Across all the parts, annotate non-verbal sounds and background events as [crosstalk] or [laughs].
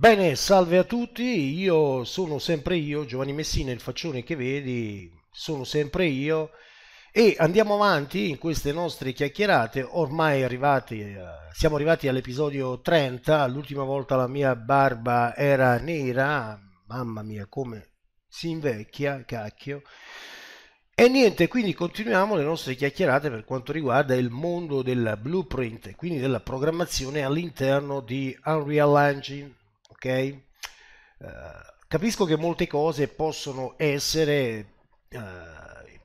Bene, salve a tutti, io sono sempre io, Giovanni Messina, il faccione che vedi, sono sempre io e andiamo avanti in queste nostre chiacchierate, ormai arrivati, eh, siamo arrivati all'episodio 30, l'ultima volta la mia barba era nera, mamma mia come si invecchia, cacchio. E niente, quindi continuiamo le nostre chiacchierate per quanto riguarda il mondo del blueprint, quindi della programmazione all'interno di Unreal Engine ok? Eh, capisco che molte cose possono essere eh,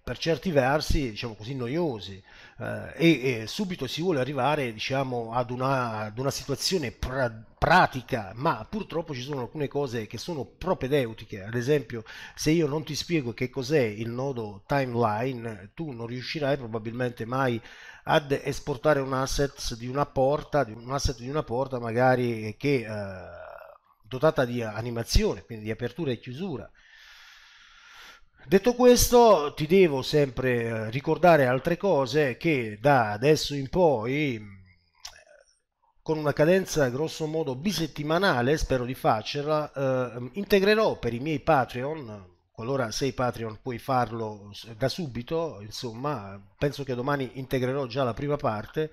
per certi versi, diciamo così, noiosi eh, e, e, subito si vuole arrivare, diciamo, ad una, ad una situazione pra- pratica, ma purtroppo ci sono alcune cose che sono propedeutiche, ad esempio se io non ti spiego che cos'è il nodo timeline, tu non riuscirai probabilmente mai ad esportare un asset di una porta, di un asset di una porta magari che... Eh, dotata di animazione, quindi di apertura e chiusura. Detto questo, ti devo sempre eh, ricordare altre cose che da adesso in poi, eh, con una cadenza grossomodo bisettimanale, spero di farcela, eh, integrerò per i miei Patreon, qualora sei Patreon puoi farlo da subito, insomma, penso che domani integrerò già la prima parte,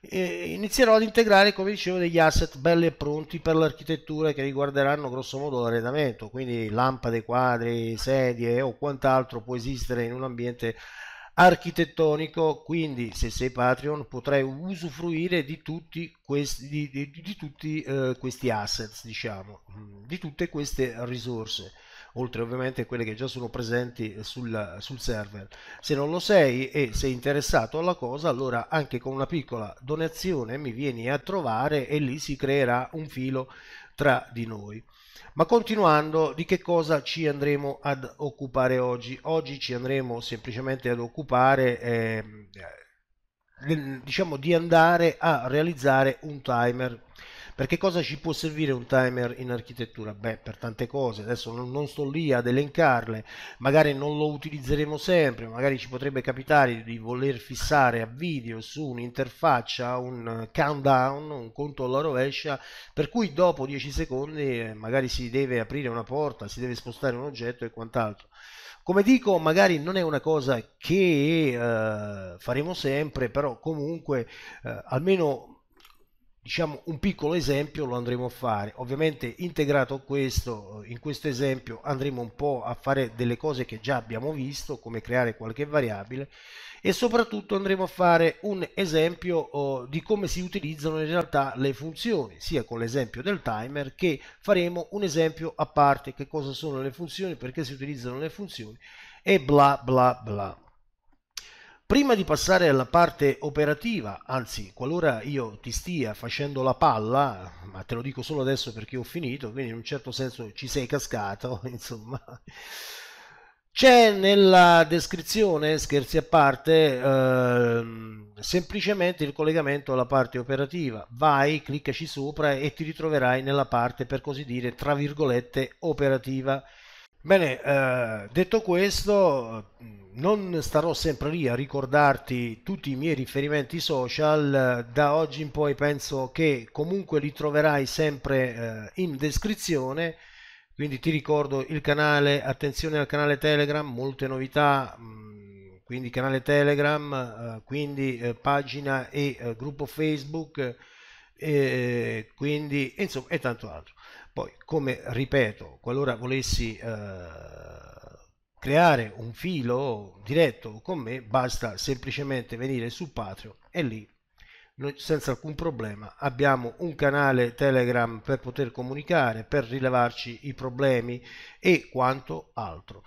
eh, inizierò ad integrare, come dicevo, degli asset belli e pronti per l'architettura che riguarderanno grossomodo l'arredamento, quindi lampade, quadri, sedie o quant'altro può esistere in un ambiente architettonico, quindi se sei Patreon potrai usufruire di tutti questi, di, di, di tutti, eh, questi assets, diciamo, di tutte queste risorse oltre ovviamente a quelle che già sono presenti sul, sul server. Se non lo sei e sei interessato alla cosa, allora anche con una piccola donazione mi vieni a trovare e lì si creerà un filo tra di noi. Ma continuando, di che cosa ci andremo ad occupare oggi? Oggi ci andremo semplicemente ad occupare, eh, diciamo, di andare a realizzare un timer perché cosa ci può servire un timer in architettura? Beh, per tante cose, adesso non, non sto lì ad elencarle, magari non lo utilizzeremo sempre, magari ci potrebbe capitare di voler fissare a video su un'interfaccia un countdown, un conto alla rovescia, per cui dopo 10 secondi eh, magari si deve aprire una porta, si deve spostare un oggetto e quant'altro. Come dico, magari non è una cosa che eh, faremo sempre, però comunque eh, almeno diciamo un piccolo esempio lo andremo a fare ovviamente integrato questo in questo esempio andremo un po a fare delle cose che già abbiamo visto come creare qualche variabile e soprattutto andremo a fare un esempio oh, di come si utilizzano in realtà le funzioni sia con l'esempio del timer che faremo un esempio a parte che cosa sono le funzioni perché si utilizzano le funzioni e bla bla bla Prima di passare alla parte operativa, anzi, qualora io ti stia facendo la palla, ma te lo dico solo adesso perché ho finito, quindi in un certo senso ci sei cascato, [laughs] insomma. C'è nella descrizione, scherzi a parte, ehm, semplicemente il collegamento alla parte operativa. Vai, cliccaci sopra e ti ritroverai nella parte, per così dire, tra virgolette, operativa. Bene, eh, detto questo, non starò sempre lì a ricordarti tutti i miei riferimenti social, da oggi in poi penso che comunque li troverai sempre eh, in descrizione, quindi ti ricordo il canale, attenzione al canale Telegram, molte novità, mm, quindi canale Telegram, eh, quindi eh, pagina e eh, gruppo Facebook, e quindi insomma e tanto altro. Poi, come ripeto, qualora volessi eh, creare un filo diretto con me, basta semplicemente venire su Patreon e lì noi senza alcun problema abbiamo un canale Telegram per poter comunicare, per rilevarci i problemi e quanto altro.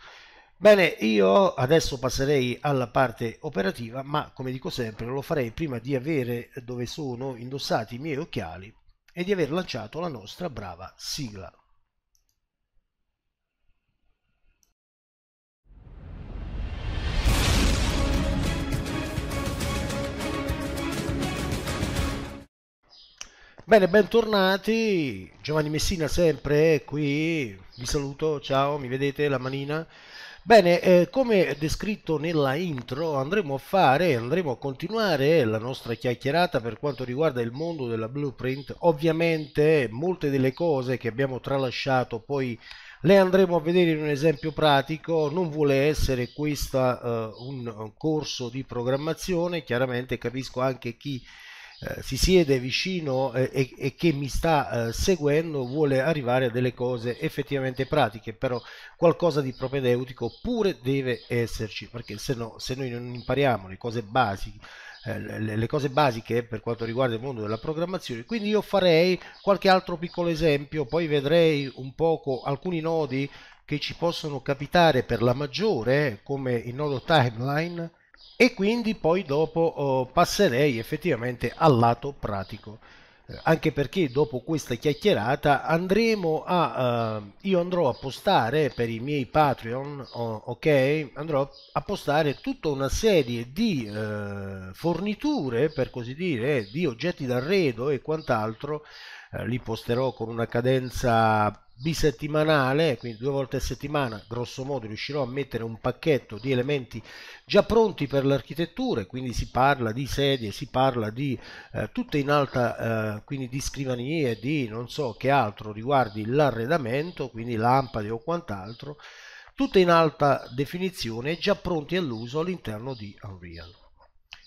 Bene, io adesso passerei alla parte operativa, ma come dico sempre lo farei prima di avere dove sono indossati i miei occhiali e di aver lanciato la nostra brava sigla. Bene, bentornati. Giovanni Messina sempre qui. Vi saluto, ciao, mi vedete la manina? Bene, eh, come descritto nella intro andremo a fare, andremo a continuare la nostra chiacchierata per quanto riguarda il mondo della blueprint. Ovviamente molte delle cose che abbiamo tralasciato poi le andremo a vedere in un esempio pratico, non vuole essere questo eh, un corso di programmazione, chiaramente capisco anche chi eh, si siede vicino eh, e, e, che mi sta eh, seguendo vuole arrivare a delle cose effettivamente pratiche, però qualcosa di propedeutico pure deve esserci, perché se no se noi non impariamo le cose basiche le cose basiche per quanto riguarda il mondo della programmazione quindi io farei qualche altro piccolo esempio poi vedrei un poco alcuni nodi che ci possono capitare per la maggiore come il nodo timeline e quindi poi dopo oh, passerei effettivamente al lato pratico eh, anche perché dopo questa chiacchierata andremo a eh, io andrò a postare per i miei patreon oh, ok andrò a postare tutta una serie di eh, forniture per così dire di oggetti d'arredo e quant'altro eh, li posterò con una cadenza bisettimanale, quindi due volte a settimana, grosso modo riuscirò a mettere un pacchetto di elementi già pronti per l'architettura, quindi si parla di sedie, si parla di eh, tutte in alta, eh, quindi di scrivanie, di non so che altro riguardi l'arredamento, quindi lampade o quant'altro, tutte in alta definizione già pronti all'uso all'interno di Unreal.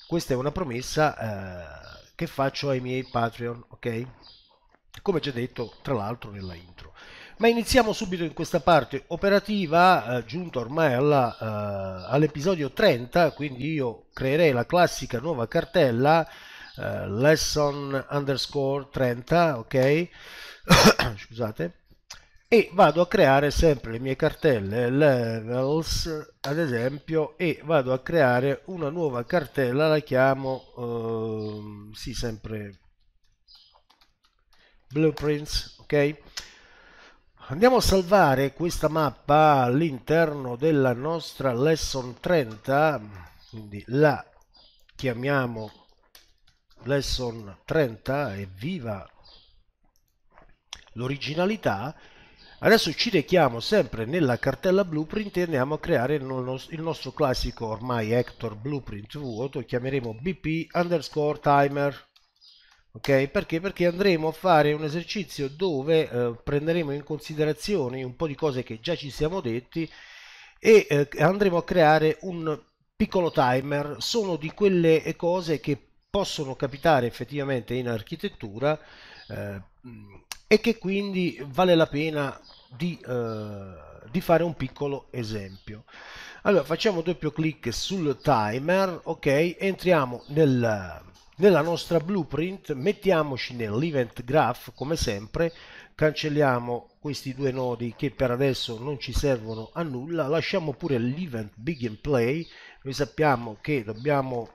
Questa è una promessa eh, che faccio ai miei Patreon, ok? Come già detto, tra l'altro, nella intro. Ma iniziamo subito in questa parte operativa, eh, giunta ormai alla, eh, all'episodio 30, quindi io creerei la classica nuova cartella eh, lesson underscore 30, ok? [coughs] Scusate. E vado a creare sempre le mie cartelle levels, ad esempio, e vado a creare una nuova cartella, la chiamo, ehm, sì, sempre blueprints, ok? Andiamo a salvare questa mappa all'interno della nostra lesson 30, quindi la chiamiamo lesson 30 evviva l'originalità. Adesso ci richiamo sempre nella cartella blueprint e andiamo a creare il nostro classico ormai Hector Blueprint vuoto, chiameremo bp underscore timer ok? Perché? Perché andremo a fare un esercizio dove eh, prenderemo in considerazione un po' di cose che già ci siamo detti e eh, andremo a creare un piccolo timer, sono di quelle cose che possono capitare effettivamente in architettura eh, e che quindi vale la pena di, eh, di fare un piccolo esempio. Allora facciamo doppio clic sul timer, ok? Entriamo nel nella nostra blueprint mettiamoci nell'event graph come sempre, cancelliamo questi due nodi che per adesso non ci servono a nulla, lasciamo pure l'event begin play, noi sappiamo che dobbiamo,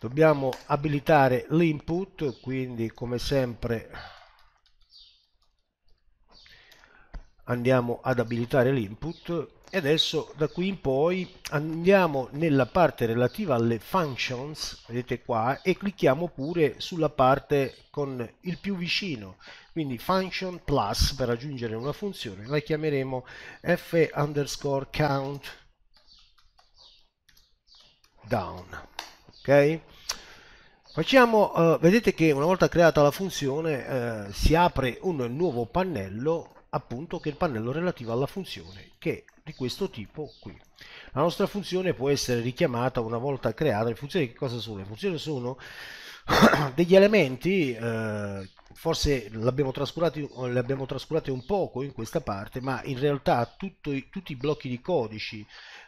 dobbiamo abilitare l'input, quindi come sempre andiamo ad abilitare l'input e adesso da qui in poi andiamo nella parte relativa alle functions, vedete qua, e clicchiamo pure sulla parte con il più vicino, quindi function plus per aggiungere una funzione, la chiameremo f underscore count down, ok? Facciamo, uh, vedete che una volta creata la funzione uh, si apre un nuovo pannello appunto che è il pannello relativo alla funzione che è di questo tipo qui. La nostra funzione può essere richiamata una volta creata. Le funzioni che cosa sono? Le funzioni sono [clears throat] degli elementi, eh, forse le abbiamo trascurate un poco in questa parte, ma in realtà tutto, tutti i blocchi di codici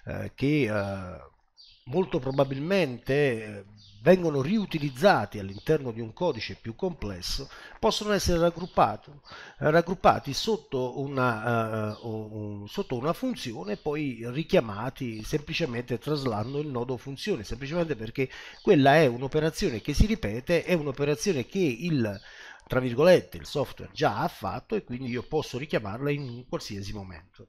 eh, che eh, molto probabilmente eh, vengono riutilizzati all'interno di un codice più complesso, possono essere raggruppati, raggruppati sotto, una, uh, sotto, una, funzione e poi richiamati semplicemente traslando il nodo funzione, semplicemente perché quella è un'operazione che si ripete, è un'operazione che il, il software già ha fatto e quindi io posso richiamarla in qualsiasi momento.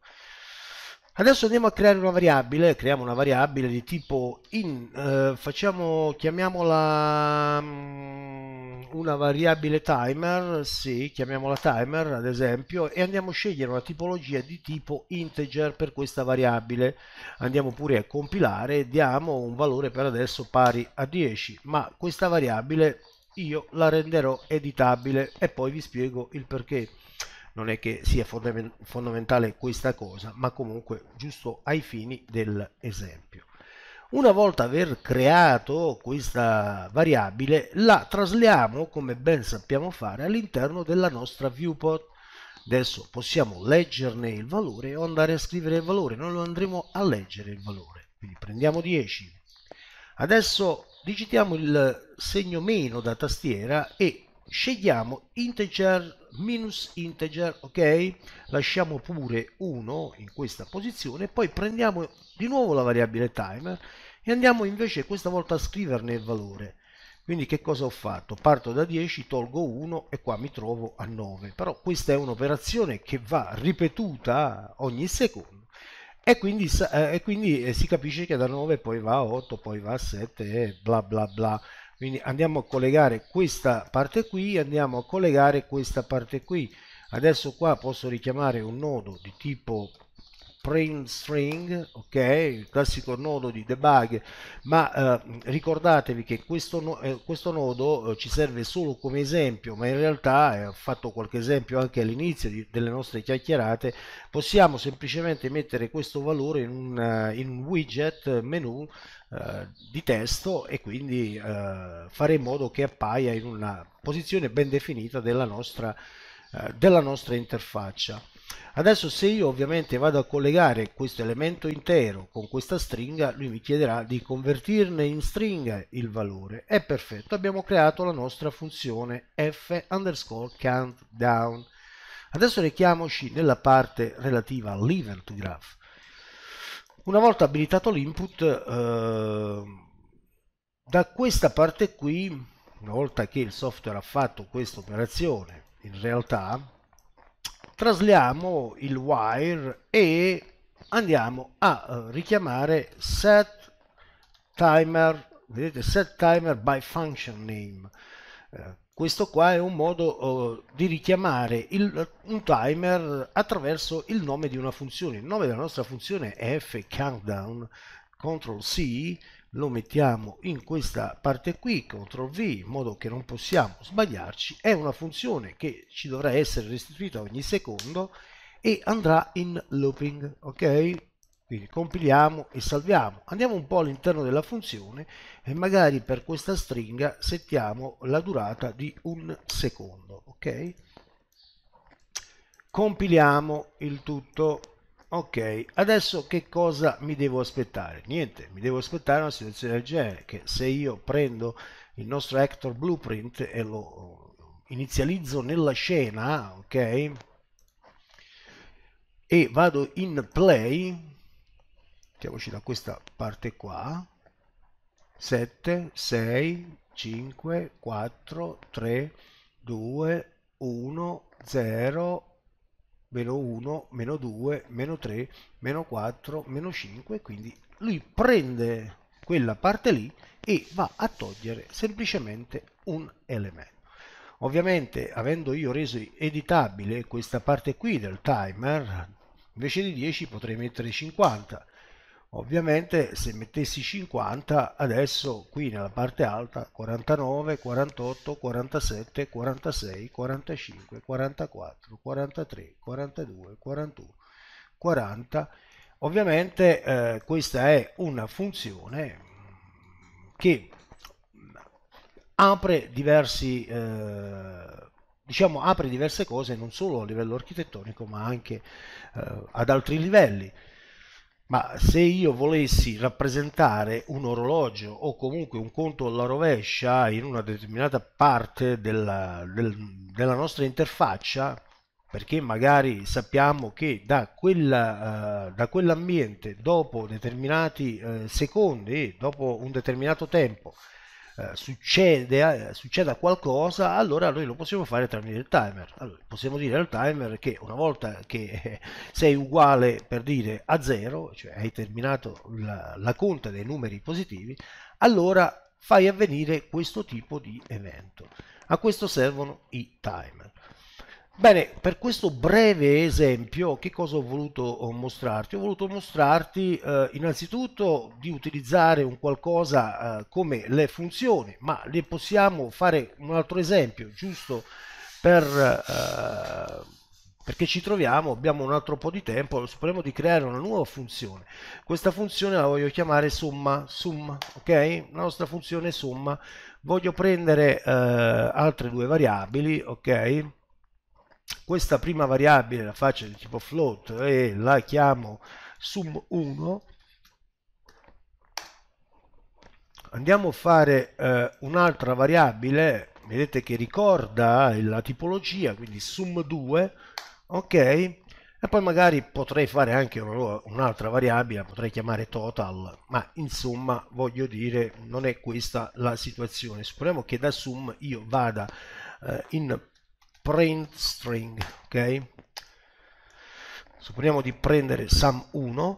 Adesso andiamo a creare una variabile, creiamo una variabile di tipo in, eh, facciamo, chiamiamola mm, una variabile timer, sì, chiamiamola timer ad esempio, e andiamo a scegliere una tipologia di tipo integer per questa variabile. Andiamo pure a compilare, diamo un valore per adesso pari a 10, ma questa variabile io la renderò editabile e poi vi spiego il perché non è che sia fondamentale questa cosa, ma comunque giusto ai fini dell'esempio. Una volta aver creato questa variabile, la trasliamo, come ben sappiamo fare, all'interno della nostra viewport. Adesso possiamo leggerne il valore o andare a scrivere il valore, noi lo andremo a leggere il valore. Quindi prendiamo 10. Adesso digitiamo il segno meno da tastiera e scegliamo integer minus integer, ok? Lasciamo pure 1 in questa posizione, poi prendiamo di nuovo la variabile timer e andiamo invece questa volta a scriverne il valore. Quindi che cosa ho fatto? Parto da 10, tolgo 1 e qua mi trovo a 9. Però questa è un'operazione che va ripetuta ogni secondo e quindi, eh, e quindi eh, si capisce che da 9 poi va a 8, poi va a 7 e bla bla bla quindi andiamo a collegare questa parte qui andiamo a collegare questa parte qui adesso qua posso richiamare un nodo di tipo print string ok il classico nodo di debug ma eh, ricordatevi che questo, eh, questo nodo eh, ci serve solo come esempio ma in realtà eh, ho fatto qualche esempio anche all'inizio delle nostre chiacchierate possiamo semplicemente mettere questo valore in un, eh, in un widget menu eh, di testo e quindi eh, fare in modo che appaia in una posizione ben definita della nostra, eh, della nostra interfaccia. Adesso se io ovviamente vado a collegare questo elemento intero con questa stringa, lui mi chiederà di convertirne in stringa il valore. È perfetto, abbiamo creato la nostra funzione f underscore countdown. Adesso richiamoci nella parte relativa all'event graph. Una volta abilitato l'input, eh, da questa parte qui, una volta che il software ha fatto questa operazione, in realtà, trasliamo il wire e andiamo a eh, richiamare set timer, vedete, set timer by function name. Eh, questo qua è un modo oh, di richiamare il, un timer attraverso il nome di una funzione. Il nome della nostra funzione è fcountdown, CTRL C, lo mettiamo in questa parte qui, CTRL V, in modo che non possiamo sbagliarci. È una funzione che ci dovrà essere restituita ogni secondo e andrà in looping, ok? Quindi compiliamo e salviamo. Andiamo un po' all'interno della funzione e magari per questa stringa settiamo la durata di un secondo. Ok? Compiliamo il tutto. Ok, adesso che cosa mi devo aspettare? Niente, mi devo aspettare una situazione del genere, che se io prendo il nostro Hector Blueprint e lo inizializzo nella scena, ok? E vado in play, mettiamoci da questa parte qua 7 6 5 4 3 2 1 0 meno 1 meno 2 meno 3 meno 4 meno 5 quindi lui prende quella parte lì e va a togliere semplicemente un elemento ovviamente avendo io reso editabile questa parte qui del timer invece di 10 potrei mettere 50 Ovviamente se mettessi 50 adesso qui nella parte alta 49, 48, 47, 46, 45, 44, 43, 42, 41, 40. Ovviamente eh, questa è una funzione che apre diversi eh, diciamo apre diverse cose non solo a livello architettonico ma anche eh, ad altri livelli ma se io volessi rappresentare un orologio o comunque un conto alla rovescia in una determinata parte della, del, della nostra interfaccia, perché magari sappiamo che da, quella, eh, da quell'ambiente, dopo determinati eh, secondi, dopo un determinato tempo, eh, succede, eh, succeda qualcosa, allora noi lo possiamo fare tramite il timer. Allora, possiamo dire al timer che una volta che [laughs] sei uguale per dire a 0, cioè hai terminato la, la conta dei numeri positivi, allora fai avvenire questo tipo di evento. A questo servono i timer. Bene, per questo breve esempio che cosa ho voluto eh, mostrarti? Ho voluto mostrarti eh, innanzitutto di utilizzare un qualcosa eh, come le funzioni, ma le possiamo fare un altro esempio, giusto per, eh, perché ci troviamo, abbiamo un altro po' di tempo, speriamo di creare una nuova funzione. Questa funzione la voglio chiamare somma, summa, ok? La nostra funzione somma. Voglio prendere eh, altre due variabili, ok? questa prima variabile, la faccio di tipo float e la chiamo sum1, andiamo a fare eh, un'altra variabile, vedete che ricorda eh, la tipologia, quindi sum2, ok? E poi magari potrei fare anche un'altra variabile, potrei chiamare total, ma insomma voglio dire non è questa la situazione. Supponiamo che da sum io vada eh, in print string, ok? Supponiamo di prendere sum1,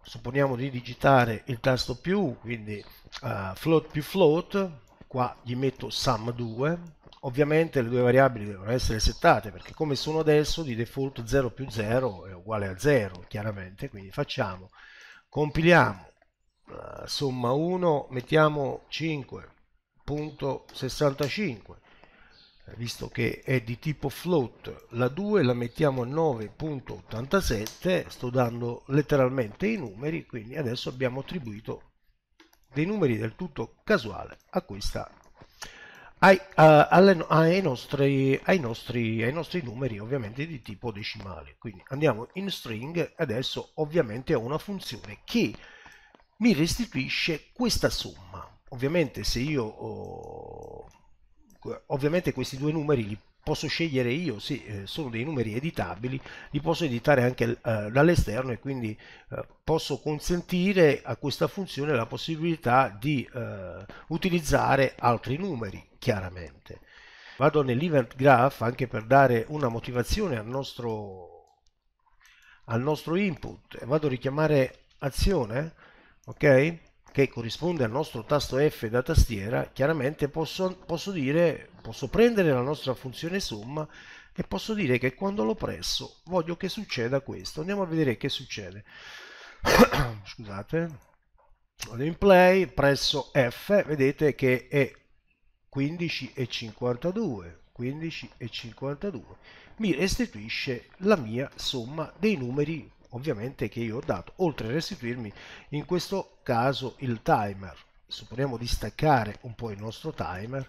supponiamo di digitare il tasto più, quindi uh, float più float, qua gli metto sum2, ovviamente le due variabili devono essere settate perché come sono adesso di default 0 più 0 è uguale a 0 chiaramente, quindi facciamo, compiliamo uh, somma 1, mettiamo 5.65 visto che è di tipo float, la 2 la mettiamo a 9.87, sto dando letteralmente i numeri, quindi adesso abbiamo attribuito dei numeri del tutto casuale a questa ai, a, alle, ai, nostri, ai, nostri, ai nostri numeri ovviamente di tipo decimale quindi andiamo in string adesso ovviamente ho una funzione che mi restituisce questa somma ovviamente se io oh, ovviamente questi due numeri li posso scegliere io, sì, eh, sono dei numeri editabili, li posso editare anche eh, dall'esterno e quindi eh, posso consentire a questa funzione la possibilità di eh, utilizzare altri numeri, chiaramente. Vado nell'event graph anche per dare una motivazione al nostro, al nostro input, vado a richiamare azione, ok? che corrisponde al nostro tasto F da tastiera, chiaramente posso, posso, dire, posso prendere la nostra funzione somma e posso dire che quando l'ho presso voglio che succeda questo. Andiamo a vedere che succede. [coughs] Scusate. Vado in play, presso F, vedete che è 15 e 52, 15 e 52 mi restituisce la mia somma dei numeri ovviamente che io ho dato, oltre a restituirmi in questo caso il timer. Supponiamo di staccare un po' il nostro timer.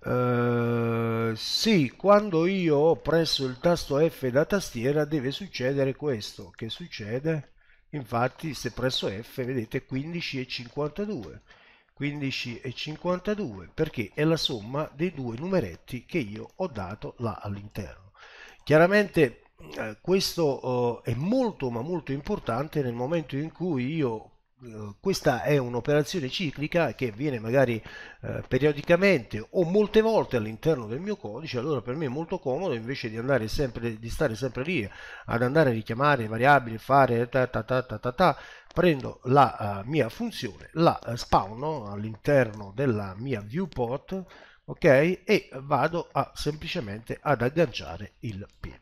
Uh, sì, quando io ho presso il tasto F da tastiera deve succedere questo, che succede? Infatti se presso F vedete 15 e 52, 15 e 52 perché è la somma dei due numeretti che io ho dato là all'interno. Chiaramente eh, questo eh, è molto ma molto importante nel momento in cui io eh, questa è un'operazione ciclica che avviene magari eh, periodicamente o molte volte all'interno del mio codice, allora per me è molto comodo invece di, andare sempre, di stare sempre lì ad andare a richiamare variabili, fare ta ta ta ta ta, ta prendo la uh, mia funzione, la uh, spawno all'interno della mia viewport, ok, e vado a, semplicemente ad agganciare il pin.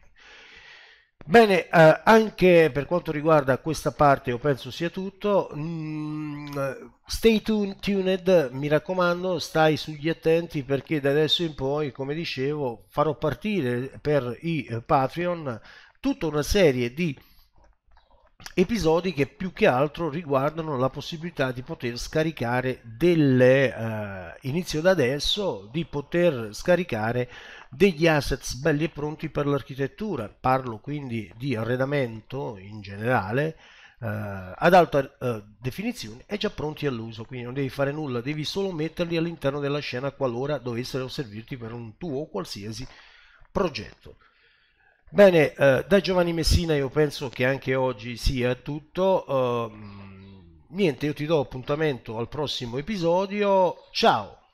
Bene, eh, anche per quanto riguarda questa parte io penso sia tutto. Mm, stay tuned, mi raccomando, stai sugli attenti perché da adesso in poi, come dicevo, farò partire per i eh, Patreon tutta una serie di episodi che più che altro riguardano la possibilità di poter scaricare delle eh, inizio da adesso di poter scaricare degli assets belli e pronti per l'architettura parlo quindi di arredamento in generale eh, ad alta eh, definizione e già pronti all'uso quindi non devi fare nulla devi solo metterli all'interno della scena qualora dovessero servirti per un tuo qualsiasi progetto Bene, eh, da Giovanni Messina io penso che anche oggi sia tutto. Eh, niente, io ti do appuntamento al prossimo episodio. Ciao!